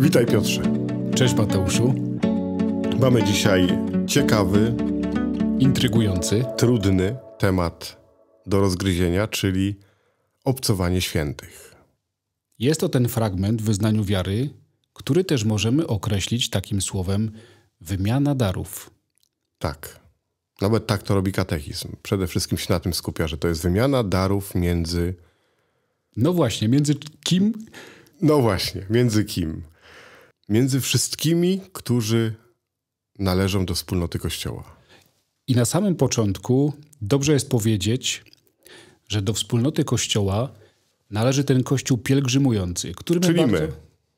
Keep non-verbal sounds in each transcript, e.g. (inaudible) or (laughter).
Witaj Piotrze. Cześć Mateuszu. Mamy dzisiaj ciekawy, intrygujący, trudny temat do rozgryzienia, czyli obcowanie świętych. Jest to ten fragment w wyznaniu wiary, który też możemy określić takim słowem wymiana darów. Tak. Nawet tak to robi katechizm. Przede wszystkim się na tym skupia, że to jest wymiana darów między. No właśnie, między kim? No właśnie, między kim? między wszystkimi, którzy należą do wspólnoty Kościoła. I na samym początku dobrze jest powiedzieć, że do wspólnoty Kościoła należy ten Kościół pielgrzymujący, który Czyli bardzo... my.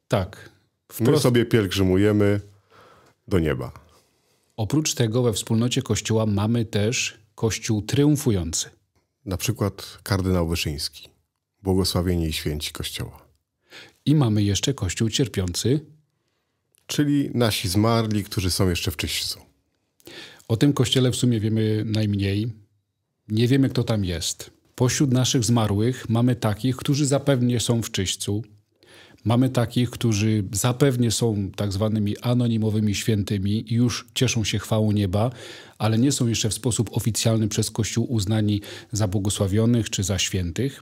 Tak. Wprost... My sobie pielgrzymujemy do nieba. Oprócz tego we wspólnocie Kościoła mamy też Kościół triumfujący. Na przykład kardynał Wyszyński, błogosławieni i święci Kościoła. I mamy jeszcze Kościół cierpiący, czyli nasi zmarli, którzy są jeszcze w czyśćcu. O tym kościele w sumie wiemy najmniej. Nie wiemy, kto tam jest. Pośród naszych zmarłych mamy takich, którzy zapewnie są w czyśćcu. Mamy takich, którzy zapewnie są tak zwanymi anonimowymi świętymi i już cieszą się chwałą nieba, ale nie są jeszcze w sposób oficjalny przez Kościół uznani za błogosławionych czy za świętych.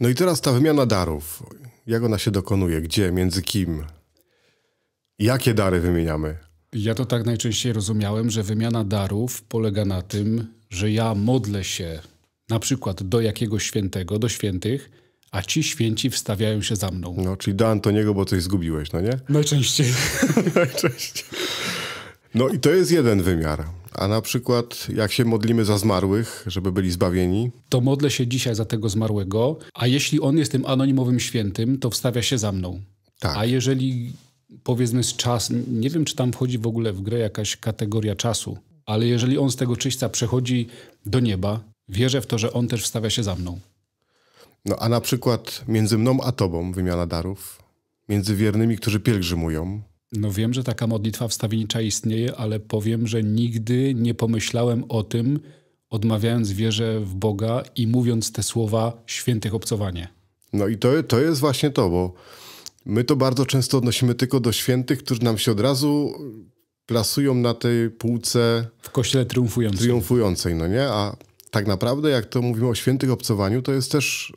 No i teraz ta wymiana darów. Jak ona się dokonuje? Gdzie? Między kim? Jakie dary wymieniamy? Ja to tak najczęściej rozumiałem, że wymiana darów polega na tym, że ja modlę się na przykład do jakiegoś świętego, do świętych, a ci święci wstawiają się za mną. No, czyli do Antoniego, bo coś zgubiłeś, no nie? Najczęściej. (laughs) najczęściej. No i to jest jeden wymiar. A na przykład jak się modlimy za zmarłych, żeby byli zbawieni? To modlę się dzisiaj za tego zmarłego, a jeśli on jest tym anonimowym świętym, to wstawia się za mną. Tak. A jeżeli powiedzmy z czasem, nie wiem czy tam wchodzi w ogóle w grę jakaś kategoria czasu, ale jeżeli on z tego czyśca przechodzi do nieba, wierzę w to, że on też wstawia się za mną. No a na przykład między mną a tobą wymiana darów, między wiernymi, którzy pielgrzymują. No wiem, że taka modlitwa wstawienicza istnieje, ale powiem, że nigdy nie pomyślałem o tym, odmawiając wierze w Boga i mówiąc te słowa świętych obcowanie. No i to, to jest właśnie to, bo My to bardzo często odnosimy tylko do świętych, którzy nam się od razu y, plasują na tej półce. W kościele triumfującej. Triumfującej, no nie? A tak naprawdę, jak to mówimy o świętych obcowaniu, to jest też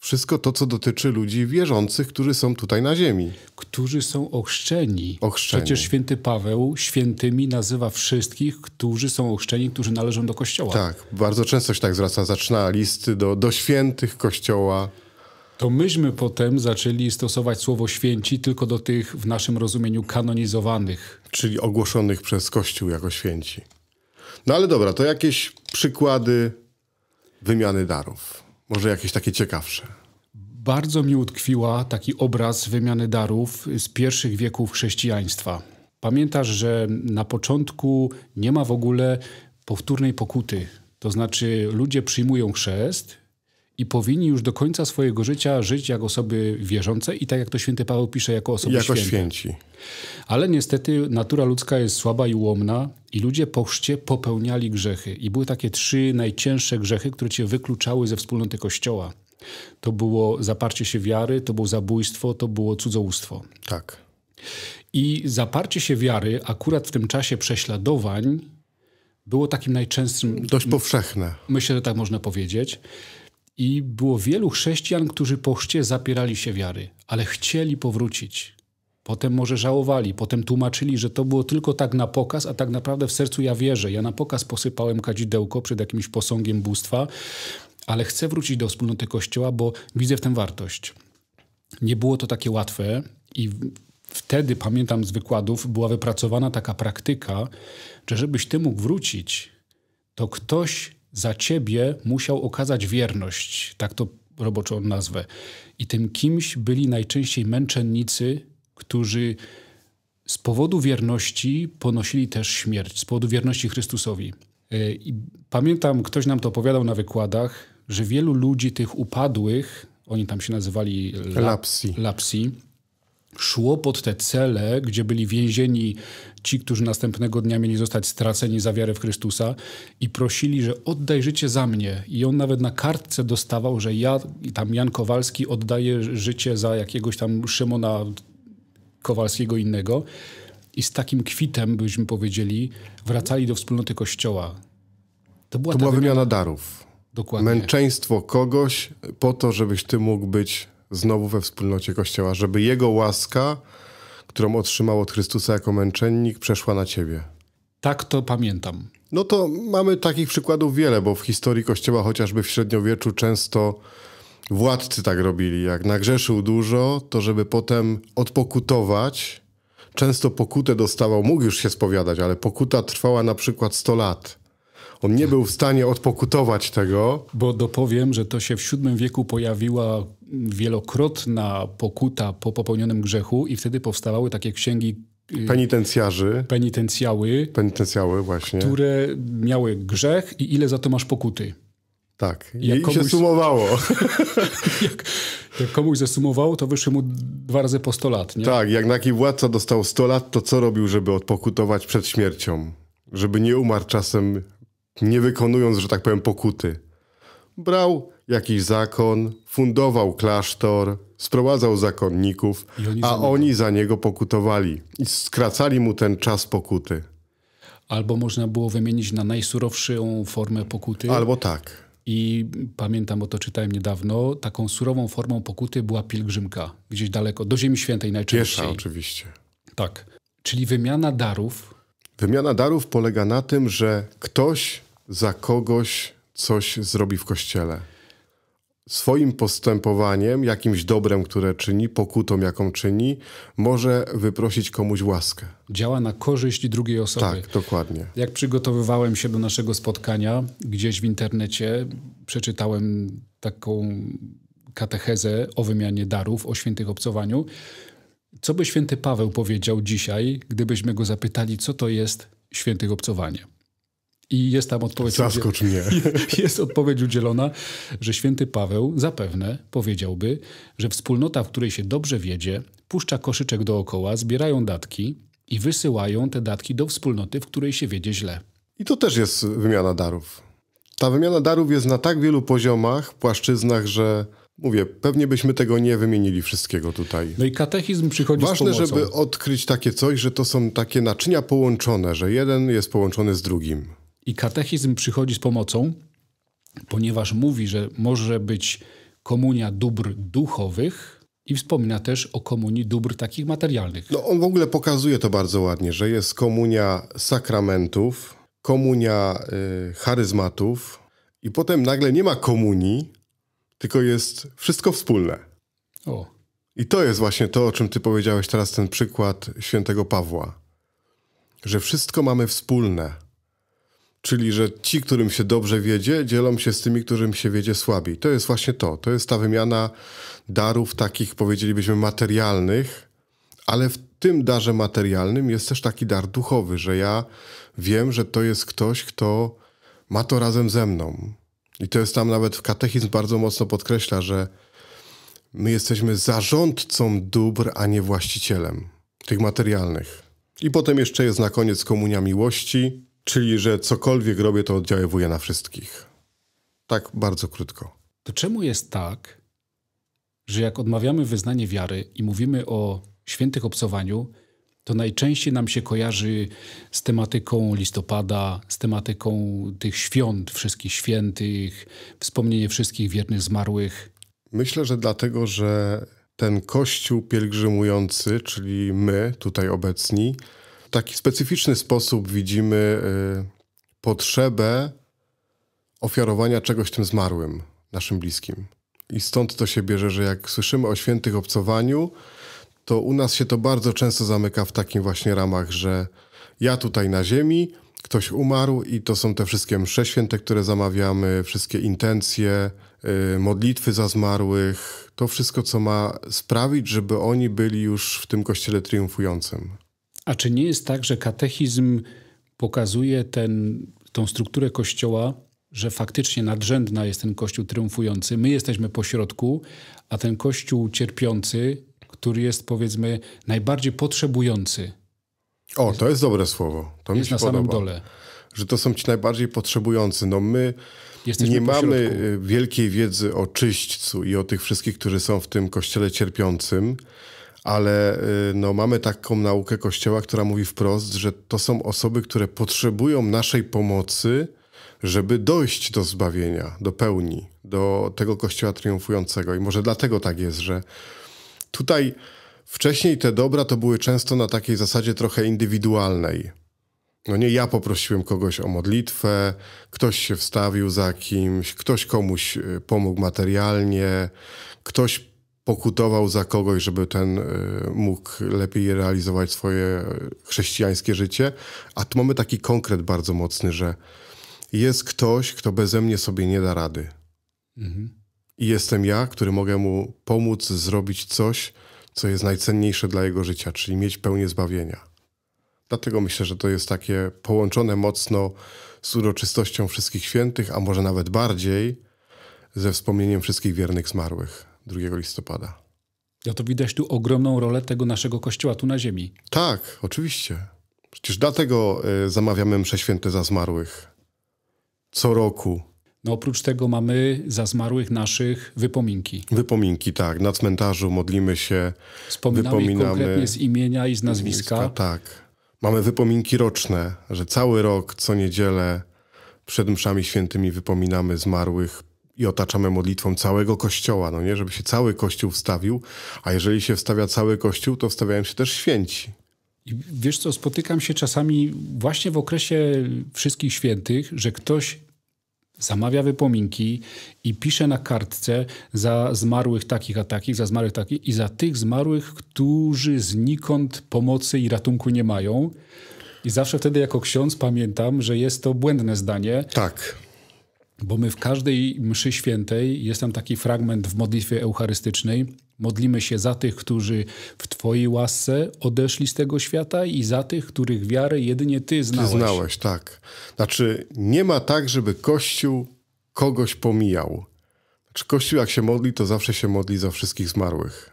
wszystko to, co dotyczy ludzi wierzących, którzy są tutaj na ziemi. Którzy są ochrzczeni. ochrzczeni. Przecież święty Paweł świętymi nazywa wszystkich, którzy są ochrzczeni, którzy należą do Kościoła. Tak, bardzo często się tak zwraca, zaczyna listy do, do świętych Kościoła to myśmy potem zaczęli stosować słowo święci tylko do tych w naszym rozumieniu kanonizowanych. Czyli ogłoszonych przez Kościół jako święci. No ale dobra, to jakieś przykłady wymiany darów. Może jakieś takie ciekawsze. Bardzo mi utkwiła taki obraz wymiany darów z pierwszych wieków chrześcijaństwa. Pamiętasz, że na początku nie ma w ogóle powtórnej pokuty. To znaczy ludzie przyjmują chrzest, i powinni już do końca swojego życia żyć jak osoby wierzące i tak jak to święty Paweł pisze, jako osoby jako święte. święci. Ale niestety natura ludzka jest słaba i ułomna i ludzie po chrzcie popełniali grzechy. I były takie trzy najcięższe grzechy, które cię wykluczały ze wspólnoty Kościoła. To było zaparcie się wiary, to było zabójstwo, to było cudzołóstwo. Tak. I zaparcie się wiary akurat w tym czasie prześladowań było takim najczęstszym. Dość powszechne. Myślę, że tak można powiedzieć. I było wielu chrześcijan, którzy po chrzcie zapierali się wiary, ale chcieli powrócić. Potem może żałowali, potem tłumaczyli, że to było tylko tak na pokaz, a tak naprawdę w sercu ja wierzę. Ja na pokaz posypałem kadzidełko przed jakimś posągiem bóstwa, ale chcę wrócić do wspólnoty Kościoła, bo widzę w tym wartość. Nie było to takie łatwe i wtedy, pamiętam z wykładów, była wypracowana taka praktyka, że żebyś ty mógł wrócić, to ktoś za ciebie musiał okazać wierność, tak to roboczo nazwę. I tym kimś byli najczęściej męczennicy, którzy z powodu wierności ponosili też śmierć, z powodu wierności Chrystusowi. E, I pamiętam, ktoś nam to opowiadał na wykładach, że wielu ludzi tych upadłych, oni tam się nazywali la e, lapsi. lapsi szło pod te cele, gdzie byli więzieni ci, którzy następnego dnia mieli zostać straceni za wiarę w Chrystusa i prosili, że oddaj życie za mnie. I on nawet na kartce dostawał, że ja, i tam Jan Kowalski oddaje życie za jakiegoś tam Szymona Kowalskiego innego. I z takim kwitem, byśmy powiedzieli, wracali do wspólnoty Kościoła. To była, to była wymiana... wymiana darów. Dokładnie. Męczeństwo kogoś po to, żebyś ty mógł być znowu we wspólnocie Kościoła, żeby Jego łaska, którą otrzymał od Chrystusa jako męczennik, przeszła na Ciebie. Tak to pamiętam. No to mamy takich przykładów wiele, bo w historii Kościoła, chociażby w średniowieczu, często władcy tak robili. Jak nagrzeszył dużo, to żeby potem odpokutować. Często pokutę dostawał, mógł już się spowiadać, ale pokuta trwała na przykład 100 lat. On nie był w stanie odpokutować tego. Bo dopowiem, że to się w VII wieku pojawiła wielokrotna pokuta po popełnionym grzechu i wtedy powstawały takie księgi y, penitencjarzy. Penitencjały. Penitencjały, właśnie. Które miały grzech i ile za to masz pokuty. Tak. I jak komuś, się sumowało. (laughs) jak, jak, komuś zesumowało, to wyszły mu dwa razy po 100 lat, nie? Tak, jak taki władca dostał 100 lat, to co robił, żeby odpokutować przed śmiercią? Żeby nie umarł czasem nie wykonując, że tak powiem, pokuty. Brał jakiś zakon, fundował klasztor, sprowadzał zakonników, oni a za oni za niego pokutowali i skracali mu ten czas pokuty. Albo można było wymienić na najsurowszą formę pokuty. Albo tak. I pamiętam, bo to czytałem niedawno, taką surową formą pokuty była pielgrzymka, gdzieś daleko, do Ziemi Świętej najczęściej. Piesza oczywiście. Tak. Czyli wymiana darów. Wymiana darów polega na tym, że ktoś za kogoś coś zrobi w kościele. Swoim postępowaniem, jakimś dobrem, które czyni, pokutą, jaką czyni, może wyprosić komuś łaskę. Działa na korzyść drugiej osoby. Tak, dokładnie. Jak przygotowywałem się do naszego spotkania, gdzieś w internecie przeczytałem taką katechezę o wymianie darów, o świętych obcowaniu. Co by święty Paweł powiedział dzisiaj, gdybyśmy go zapytali, co to jest świętych obcowanie? I jest tam odpowiedź. Zaskocz mnie. (laughs) Jest odpowiedź udzielona, że święty Paweł zapewne powiedziałby, że wspólnota, w której się dobrze wiedzie, puszcza koszyczek dookoła, zbierają datki i wysyłają te datki do wspólnoty, w której się wiedzie źle. I to też jest wymiana darów. Ta wymiana darów jest na tak wielu poziomach, płaszczyznach, że mówię, pewnie byśmy tego nie wymienili wszystkiego tutaj. No i katechizm przychodzi Ważne, z Ważne, żeby odkryć takie coś, że to są takie naczynia połączone, że jeden jest połączony z drugim. I katechizm przychodzi z pomocą, ponieważ mówi, że może być komunia dóbr duchowych i wspomina też o komunii dóbr takich materialnych. No on w ogóle pokazuje to bardzo ładnie, że jest komunia sakramentów, komunia y, charyzmatów i potem nagle nie ma komunii, tylko jest wszystko wspólne. O. I to jest właśnie to, o czym ty powiedziałeś teraz, ten przykład świętego Pawła. Że wszystko mamy wspólne Czyli, że ci, którym się dobrze wiedzie, dzielą się z tymi, którym się wiedzie słabiej. To jest właśnie to. To jest ta wymiana darów takich, powiedzielibyśmy, materialnych, ale w tym darze materialnym jest też taki dar duchowy, że ja wiem, że to jest ktoś, kto ma to razem ze mną. I to jest tam nawet w katechizm bardzo mocno podkreśla, że my jesteśmy zarządcą dóbr, a nie właścicielem tych materialnych. I potem jeszcze jest na koniec komunia miłości, Czyli, że cokolwiek robię, to oddziaływuje na wszystkich. Tak bardzo krótko. To czemu jest tak, że jak odmawiamy wyznanie wiary i mówimy o świętych obcowaniu, to najczęściej nam się kojarzy z tematyką listopada, z tematyką tych świąt, wszystkich świętych, wspomnienie wszystkich wiernych zmarłych. Myślę, że dlatego, że ten kościół pielgrzymujący, czyli my tutaj obecni, w taki specyficzny sposób widzimy y, potrzebę ofiarowania czegoś tym zmarłym, naszym bliskim. I stąd to się bierze, że jak słyszymy o świętych obcowaniu, to u nas się to bardzo często zamyka w takim właśnie ramach, że ja tutaj na ziemi, ktoś umarł i to są te wszystkie msze święte, które zamawiamy, wszystkie intencje, yy, modlitwy za zmarłych, to wszystko, co ma sprawić, żeby oni byli już w tym kościele triumfującym. A czy nie jest tak, że katechizm pokazuje ten, tą strukturę kościoła, że faktycznie nadrzędna jest ten kościół triumfujący, my jesteśmy pośrodku, a ten kościół cierpiący, który jest powiedzmy najbardziej potrzebujący. O, jest, to jest dobre słowo. To jest mi się na podoba. samym dole. Że to są ci najbardziej potrzebujący. No my Jesteśmy nie mamy pośrodku. E, wielkiej wiedzy o czyśćcu i o tych wszystkich, którzy są w tym kościele cierpiącym ale y, no, mamy taką naukę Kościoła, która mówi wprost, że to są osoby, które potrzebują naszej pomocy, żeby dojść do zbawienia, do pełni, do tego Kościoła triumfującego. I może dlatego tak jest, że tutaj wcześniej te dobra to były często na takiej zasadzie trochę indywidualnej. No nie ja poprosiłem kogoś o modlitwę, ktoś się wstawił za kimś, ktoś komuś y, pomógł materialnie, ktoś pokutował za kogoś, żeby ten y, mógł lepiej realizować swoje chrześcijańskie życie. A tu mamy taki konkret bardzo mocny, że jest ktoś, kto beze mnie sobie nie da rady. Mhm. I jestem ja, który mogę mu pomóc zrobić coś, co jest najcenniejsze dla jego życia, czyli mieć pełnię zbawienia. Dlatego myślę, że to jest takie połączone mocno z uroczystością wszystkich świętych, a może nawet bardziej ze wspomnieniem wszystkich wiernych zmarłych. 2 listopada. Ja to widać tu ogromną rolę tego naszego kościoła tu na ziemi. Tak, oczywiście. Przecież dlatego y, zamawiamy msze święte za zmarłych. Co roku. No oprócz tego mamy za zmarłych naszych wypominki. Wypominki, tak. Na cmentarzu modlimy się. Wspominamy wypominamy konkretnie z imienia i z nazwiska. nazwiska. Tak. Mamy wypominki roczne, że cały rok, co niedzielę przed mszami świętymi wypominamy zmarłych i otaczamy modlitwą całego kościoła, no nie, żeby się cały kościół wstawił, a jeżeli się wstawia cały kościół, to wstawiają się też święci. I wiesz co, spotykam się czasami właśnie w okresie wszystkich świętych, że ktoś zamawia wypominki i pisze na kartce za zmarłych takich a takich, za zmarłych takich i za tych zmarłych, którzy znikąd pomocy i ratunku nie mają. I zawsze wtedy jako ksiądz pamiętam, że jest to błędne zdanie. Tak. Bo my w każdej mszy świętej, jest tam taki fragment w modlitwie eucharystycznej, modlimy się za tych, którzy w Twojej łasce odeszli z tego świata i za tych, których wiarę jedynie Ty znałeś. Ty znałeś, tak. Znaczy nie ma tak, żeby Kościół kogoś pomijał. Znaczy Kościół jak się modli, to zawsze się modli za wszystkich zmarłych.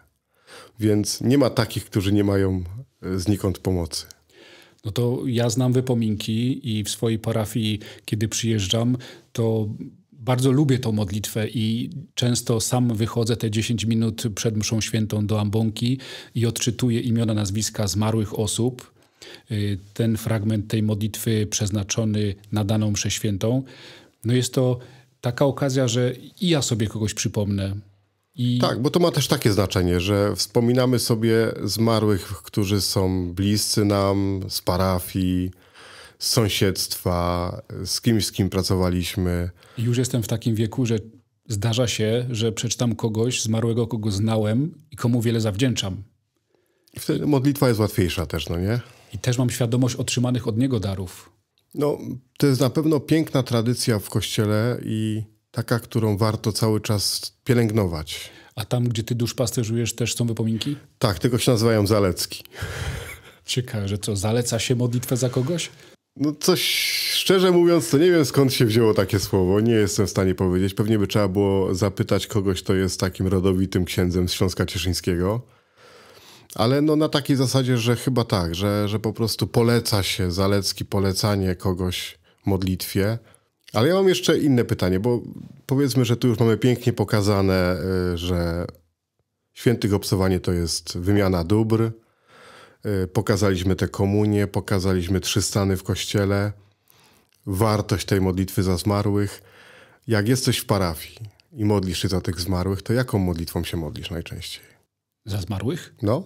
Więc nie ma takich, którzy nie mają e, znikąd pomocy. No to ja znam wypominki i w swojej parafii, kiedy przyjeżdżam, to bardzo lubię tą modlitwę i często sam wychodzę te 10 minut przed mszą świętą do ambonki i odczytuję imiona, nazwiska zmarłych osób. Y, ten fragment tej modlitwy przeznaczony na daną mszę świętą. No jest to taka okazja, że i ja sobie kogoś przypomnę i... Tak, bo to ma też takie znaczenie, że wspominamy sobie zmarłych, którzy są bliscy nam z parafii, z sąsiedztwa, z kimś, z kim pracowaliśmy. już jestem w takim wieku, że zdarza się, że przeczytam kogoś, zmarłego, kogo znałem i komu wiele zawdzięczam. Wtedy modlitwa jest łatwiejsza też, no nie? I też mam świadomość otrzymanych od niego darów. No, to jest na pewno piękna tradycja w kościele i taka, którą warto cały czas pielęgnować. A tam, gdzie ty duszpasterzujesz, też są wypominki? Tak, tylko się nazywają zalecki. Ciekawe, że co, zaleca się modlitwę za kogoś? No coś, szczerze mówiąc, to nie wiem skąd się wzięło takie słowo, nie jestem w stanie powiedzieć. Pewnie by trzeba było zapytać kogoś, kto jest takim rodowitym księdzem z Śląska Cieszyńskiego. Ale no na takiej zasadzie, że chyba tak, że, że po prostu poleca się, zalecki polecanie kogoś modlitwie. Ale ja mam jeszcze inne pytanie, bo powiedzmy, że tu już mamy pięknie pokazane, y, że świętych obcowanie to jest wymiana dóbr. Y, pokazaliśmy te komunie, pokazaliśmy trzy stany w kościele, wartość tej modlitwy za zmarłych. Jak jesteś w parafii i modlisz się za tych zmarłych, to jaką modlitwą się modlisz najczęściej? Za zmarłych? No.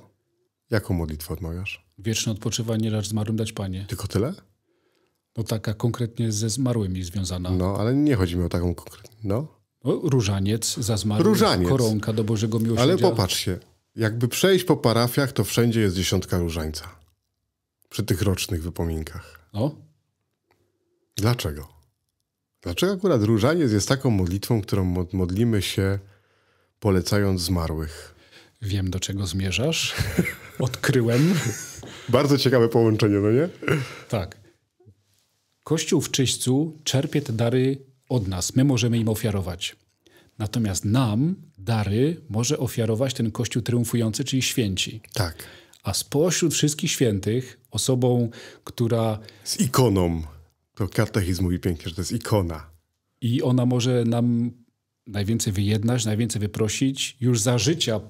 Jaką modlitwę odmawiasz? Wieczne odpoczywanie racz zmarłym dać Panie. Tylko tyle? No taka konkretnie ze zmarłymi związana. No, ale nie chodzi mi o taką konkretną. No. no. Różaniec za zmarłych, Różaniec. koronka do Bożego Miłosierdzia. Ale popatrzcie, jakby przejść po parafiach, to wszędzie jest dziesiątka różańca. Przy tych rocznych wypominkach. No. Dlaczego? Dlaczego akurat różaniec jest taką modlitwą, którą modlimy się polecając zmarłych? Wiem, do czego zmierzasz. Odkryłem. (laughs) Bardzo ciekawe połączenie, no nie? Tak. Kościół w Czyśćcu czerpie te dary od nas. My możemy im ofiarować. Natomiast nam dary może ofiarować ten Kościół triumfujący, czyli święci. Tak. A spośród wszystkich świętych, osobą, która. Z ikoną. To katechizm mówi pięknie, że to jest ikona. I ona może nam najwięcej wyjednać, najwięcej wyprosić. Już za życia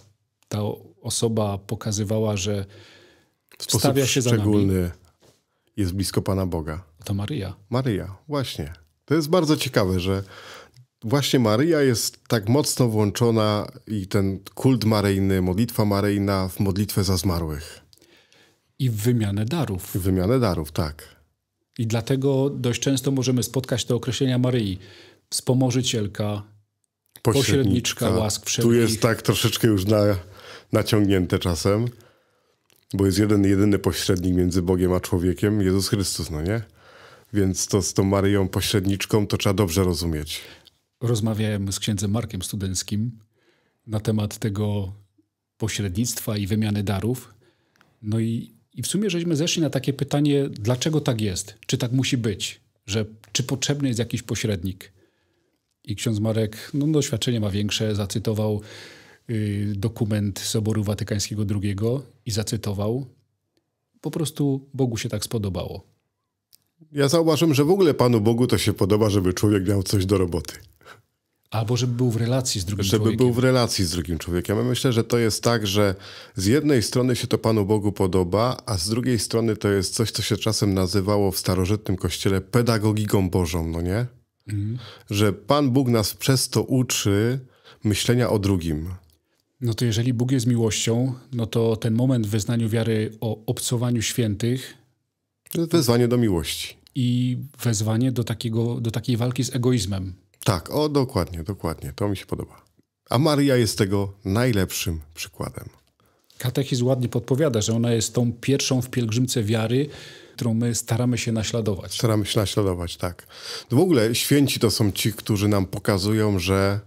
ta osoba pokazywała, że w stawia się za nami. jest blisko Pana Boga. To Maryja. Maryja, właśnie. To jest bardzo ciekawe, że właśnie Maryja jest tak mocno włączona i ten kult maryjny, modlitwa maryjna w modlitwę za zmarłych. I w wymianę darów. I w wymianę darów, tak. I dlatego dość często możemy spotkać te określenia Maryi. Wspomożycielka, pośredniczka, pośredniczka łask wszelkich. Tu jest tak troszeczkę już na, naciągnięte czasem, bo jest jeden, jedyny pośrednik między Bogiem a człowiekiem, Jezus Chrystus, no nie? Więc to z tą Maryją pośredniczką to trzeba dobrze rozumieć. Rozmawiałem z księdzem Markiem Studenckim na temat tego pośrednictwa i wymiany darów. No i, i w sumie żeśmy zeszli na takie pytanie, dlaczego tak jest? Czy tak musi być? Że czy potrzebny jest jakiś pośrednik? I ksiądz Marek, no doświadczenie ma większe, zacytował y, dokument Soboru Watykańskiego II i zacytował po prostu Bogu się tak spodobało. Ja zauważam, że w ogóle Panu Bogu to się podoba, żeby człowiek miał coś do roboty. Albo żeby był w relacji z drugim żeby człowiekiem. Żeby był w relacji z drugim człowiekiem. Ja myślę, że to jest tak, że z jednej strony się to Panu Bogu podoba, a z drugiej strony to jest coś, co się czasem nazywało w starożytnym kościele pedagogiką Bożą, no nie? Mhm. Że Pan Bóg nas przez to uczy myślenia o drugim. No to jeżeli Bóg jest miłością, no to ten moment w wyznaniu wiary o obcowaniu świętych Wezwanie do miłości. I wezwanie do, takiego, do takiej walki z egoizmem. Tak, o dokładnie, dokładnie. To mi się podoba. A Maria jest tego najlepszym przykładem. Katechizm ładnie podpowiada, że ona jest tą pierwszą w pielgrzymce wiary, którą my staramy się naśladować. Staramy się naśladować, tak. No w ogóle święci to są ci, którzy nam pokazują, że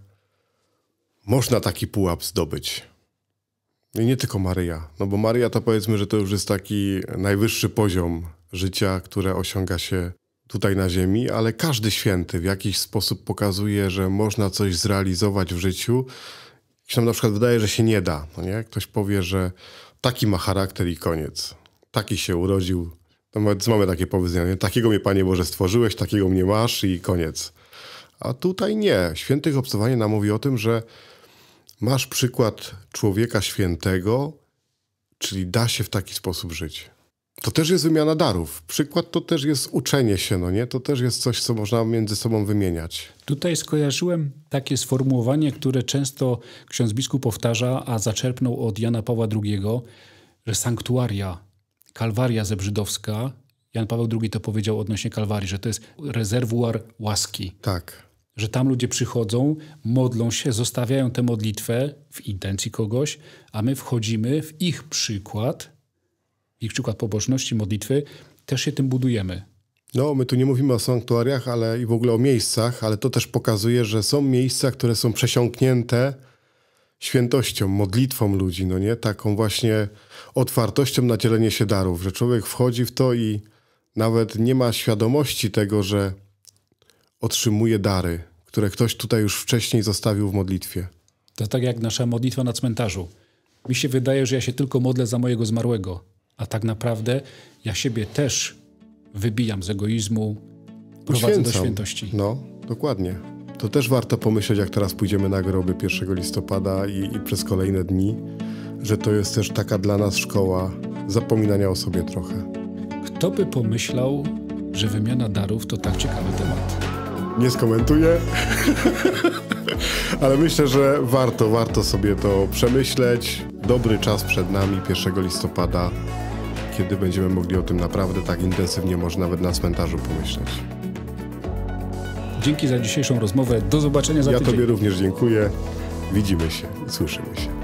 można taki pułap zdobyć. I nie tylko Maryja, no bo Maryja to powiedzmy, że to już jest taki najwyższy poziom życia, które osiąga się tutaj na ziemi, ale każdy święty w jakiś sposób pokazuje, że można coś zrealizować w życiu. Się nam na przykład wydaje, że się nie da. No nie? Ktoś powie, że taki ma charakter i koniec. Taki się urodził. Nawet mamy takie powiedzenie. Takiego mnie, Panie Boże, stworzyłeś, takiego mnie masz i koniec. A tutaj nie. Świętych obcowanie nam mówi o tym, że Masz przykład człowieka świętego, czyli da się w taki sposób żyć. To też jest wymiana darów. Przykład to też jest uczenie się, no nie? To też jest coś, co można między sobą wymieniać. Tutaj skojarzyłem takie sformułowanie, które często ksiądz biskup powtarza, a zaczerpnął od Jana Pawła II, że sanktuaria, kalwaria zebrzydowska, Jan Paweł II to powiedział odnośnie kalwarii, że to jest rezerwuar łaski. Tak że tam ludzie przychodzą, modlą się, zostawiają tę modlitwę w intencji kogoś, a my wchodzimy w ich przykład, ich przykład pobożności, modlitwy, też się tym budujemy. No, my tu nie mówimy o sanktuariach, ale i w ogóle o miejscach, ale to też pokazuje, że są miejsca, które są przesiąknięte świętością, modlitwą ludzi, no nie? Taką właśnie otwartością na dzielenie się darów, że człowiek wchodzi w to i nawet nie ma świadomości tego, że otrzymuje dary, które ktoś tutaj już wcześniej zostawił w modlitwie. To tak jak nasza modlitwa na cmentarzu. Mi się wydaje, że ja się tylko modlę za mojego zmarłego, a tak naprawdę ja siebie też wybijam z egoizmu, prowadzę do świętości. No, dokładnie. To też warto pomyśleć, jak teraz pójdziemy na groby 1 listopada i, i przez kolejne dni, że to jest też taka dla nas szkoła zapominania o sobie trochę. Kto by pomyślał, że wymiana darów to tak ciekawy temat? nie skomentuję, (laughs) ale myślę, że warto, warto sobie to przemyśleć. Dobry czas przed nami 1 listopada, kiedy będziemy mogli o tym naprawdę tak intensywnie, może nawet na cmentarzu pomyśleć. Dzięki za dzisiejszą rozmowę. Do zobaczenia za ja tydzień. Ja Tobie również dziękuję. Widzimy się, słyszymy się.